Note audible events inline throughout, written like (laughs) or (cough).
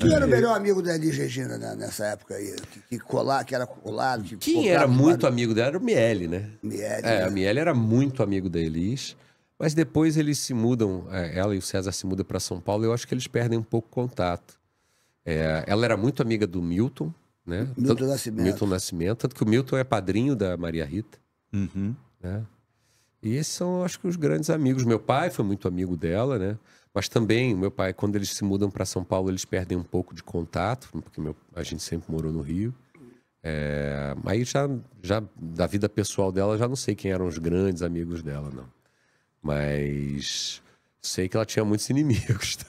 Quem era o melhor amigo da Elis Regina né, nessa época aí? Que, que colar, que era colado? Que Quem era muito amigo dela era o Miele, né? Miele. É, né? a Miele era muito amigo da Elis. Mas depois eles se mudam, é, ela e o César se mudam para São Paulo, eu acho que eles perdem um pouco o contato. É, ela era muito amiga do Milton, né? Milton tanto, Nascimento. Milton Nascimento, tanto que o Milton é padrinho da Maria Rita. Uhum. Né? E esses são, acho que, os grandes amigos. Meu pai foi muito amigo dela, né? Mas também, meu pai, quando eles se mudam para São Paulo, eles perdem um pouco de contato, porque meu, a gente sempre morou no Rio. É, aí já, já, da vida pessoal dela, já não sei quem eram os grandes amigos dela, não. Mas Sei que ela tinha muitos inimigos. (laughs)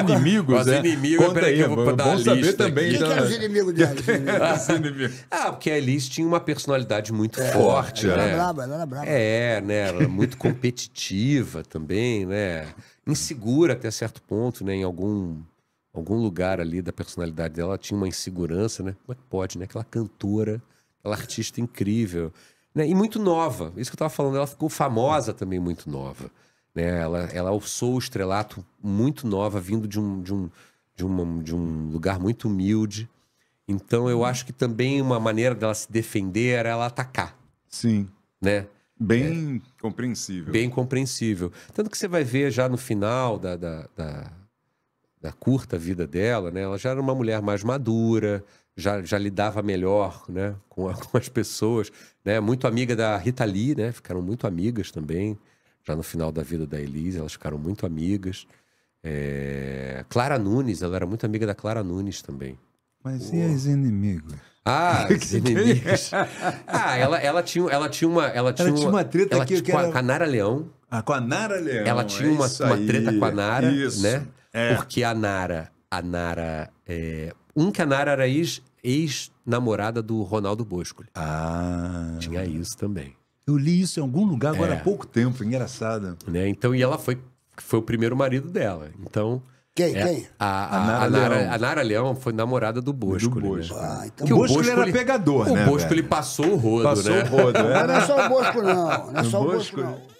inimigos, Os é? Né? inimigos, Conta peraí, aí, eu vou dar a lista. também. Quem então, que né? os inimigos dela? (laughs) ah, porque a Alice tinha uma personalidade muito é, forte, ela né? era braba, ela era braba. É, né? Ela era muito competitiva também, né? Insegura até certo ponto, né? Em algum, algum lugar ali da personalidade dela, ela tinha uma insegurança, né? Como é que pode, né? Aquela cantora, aquela artista incrível, né? E muito nova. Isso que eu tava falando, ela ficou famosa também muito nova. Né? Ela, ela alçou o estrelato muito nova, vindo de um, de um, de um de um lugar muito humilde. Então eu acho que também uma maneira dela se defender era ela atacar. Sim. Né? Bem é, compreensível. Bem compreensível. Tanto que você vai ver já no final da, da, da, da curta vida dela, né? Ela já era uma mulher mais madura, já, já lidava melhor né? com, algumas (laughs) as pessoas, né? Muito amiga da Rita Lee, né? Ficaram muito amigas também já no final da vida da Elise, elas ficaram muito amigas. É... Clara Nunes, ela era muito amiga da Clara Nunes também. Mas Pô. e as inimigas? Ah, (laughs) as inimigas. (laughs) ah, ela, ela, tinha, ela tinha uma. Ela tinha, ela uma, tinha uma treta ela, com, era... a, com a Nara Leão. Ah, com a Nara Leão. Ela tinha é uma, uma treta com a Nara, isso. né? É. Porque a Nara. A Nara. É... Um que a Nara era ex-namorada do Ronaldo Bosco. Ah. Tinha isso também. Eu li isso em algum lugar agora é. há pouco tempo, engraçada. Né? Então, e ela foi, foi o primeiro marido dela. Então. Quem? É, quem? A, a, a, Nara a, Nara Leão. a Nara Leão foi namorada do Bosco. Do Bosco. Né? Ah, então... o, Bosco, Bosco ele era pegador, o né? O Bosco velho? ele passou o rodo, passou né? Passou o rodo. Era... É, não é né? só o Bosco, não. Não é só o Bosco, Bosco não.